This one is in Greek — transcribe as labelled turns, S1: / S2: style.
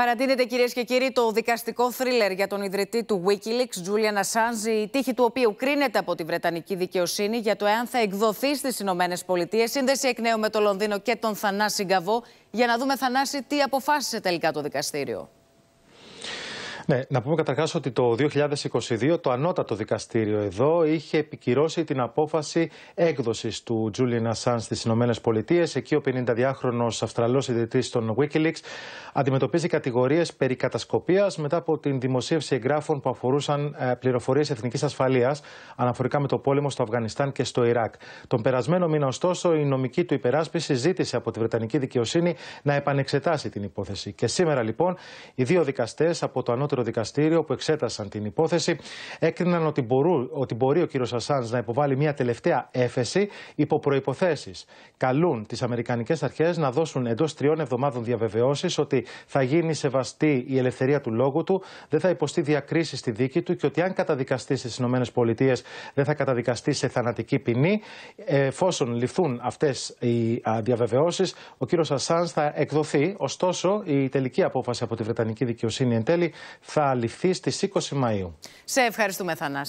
S1: Παρατείνεται κυρίες και κύριοι το δικαστικό θρίλερ για τον ιδρυτή του Wikileaks, Julian Assange, η τύχη του οποίου κρίνεται από τη Βρετανική δικαιοσύνη για το εάν θα εκδοθεί στις Ηνωμένες Πολιτείες. Σύνδεση εκ νέου με το Λονδίνο και τον Θανάση Γκαβό. Για να δούμε, Θανάση, τι αποφάσισε τελικά το δικαστήριο.
S2: Ναι, να πούμε καταρχάς ότι το 2022 το ανώτατο δικαστήριο εδώ είχε επικυρώσει την απόφαση έκδοσης του Julian Assange στις Ηνωμένες Πολιτείες. Εκεί ο 52χρονος Αυστραλός ιδρυτής των Wikileaks αντιμετωπίζει κατηγορίες περί κατασκοπίας μετά από την δημοσίευση εγγράφων που αφορούσαν ε, πληροφορίες εθνικής ασφαλείας αναφορικά με το πόλεμο στο Αφγανιστάν και στο Ιράκ. Τον περασμένο μήνα, ωστόσο, η νομική του υπεράσπιση ζήτησε από τη Βρετανική δικαιοσύνη να επανεξετάσει την υπόθεση. Και σήμερα, λοιπόν, οι δύο δικαστές από το ανώτατο ανώτερο δικαστήριο που εξέτασαν την υπόθεση έκριναν ότι, μπορού, ότι μπορεί ο κύριος Ασάν να υποβάλει μια τελευταία έφεση υπό προποθέσει. Καλούν τις Αμερικανικές Αρχές να δώσουν εντός τριών εβδομάδων διαβεβαιώσεις ότι θα γίνει σεβαστή η ελευθερία του λόγου του, δεν θα υποστεί διακρίσεις στη δίκη του και ότι αν καταδικαστεί στις ΗΠΑ δεν θα καταδικαστεί σε θανατική ποινή. Εφόσον ληφθούν αυτές οι διαβεβαιώσεις, ο κύριος Ασάν θα εκδοθεί. Ωστόσο, η τελική απόφαση από τη Βρετανική δικαιοσύνη εν τέλει θα αληθεί στις 20 Μαΐου.
S1: Σε ευχαριστούμε Θανάση.